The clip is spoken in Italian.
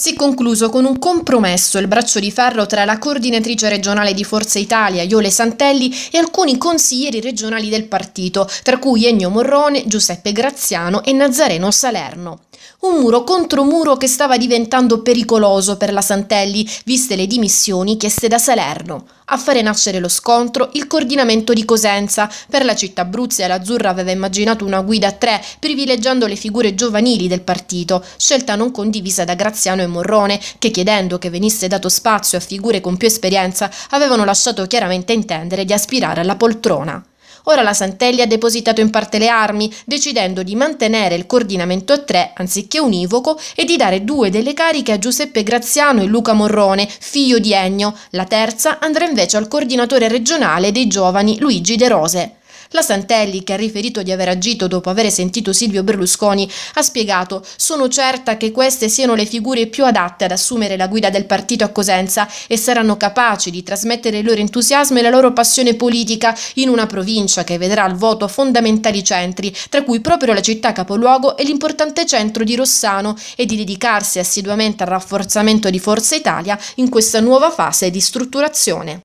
Si è concluso con un compromesso il braccio di ferro tra la coordinatrice regionale di Forza Italia, Iole Santelli, e alcuni consiglieri regionali del partito, tra cui Ennio Morrone, Giuseppe Graziano e Nazareno Salerno. Un muro contro muro che stava diventando pericoloso per la Santelli, viste le dimissioni chieste da Salerno. A fare nascere lo scontro, il coordinamento di Cosenza. Per la città Abruzia l'Azzurra aveva immaginato una guida a tre, privilegiando le figure giovanili del partito, scelta non condivisa da Graziano e Morrone, che chiedendo che venisse dato spazio a figure con più esperienza, avevano lasciato chiaramente intendere di aspirare alla poltrona. Ora la Santelli ha depositato in parte le armi, decidendo di mantenere il coordinamento a tre anziché univoco e di dare due delle cariche a Giuseppe Graziano e Luca Morrone, figlio di Ennio. La terza andrà invece al coordinatore regionale dei giovani Luigi De Rose. La Santelli, che ha riferito di aver agito dopo aver sentito Silvio Berlusconi, ha spiegato «Sono certa che queste siano le figure più adatte ad assumere la guida del partito a Cosenza e saranno capaci di trasmettere il loro entusiasmo e la loro passione politica in una provincia che vedrà al voto fondamentali centri, tra cui proprio la città capoluogo e l'importante centro di Rossano, e di dedicarsi assiduamente al rafforzamento di Forza Italia in questa nuova fase di strutturazione.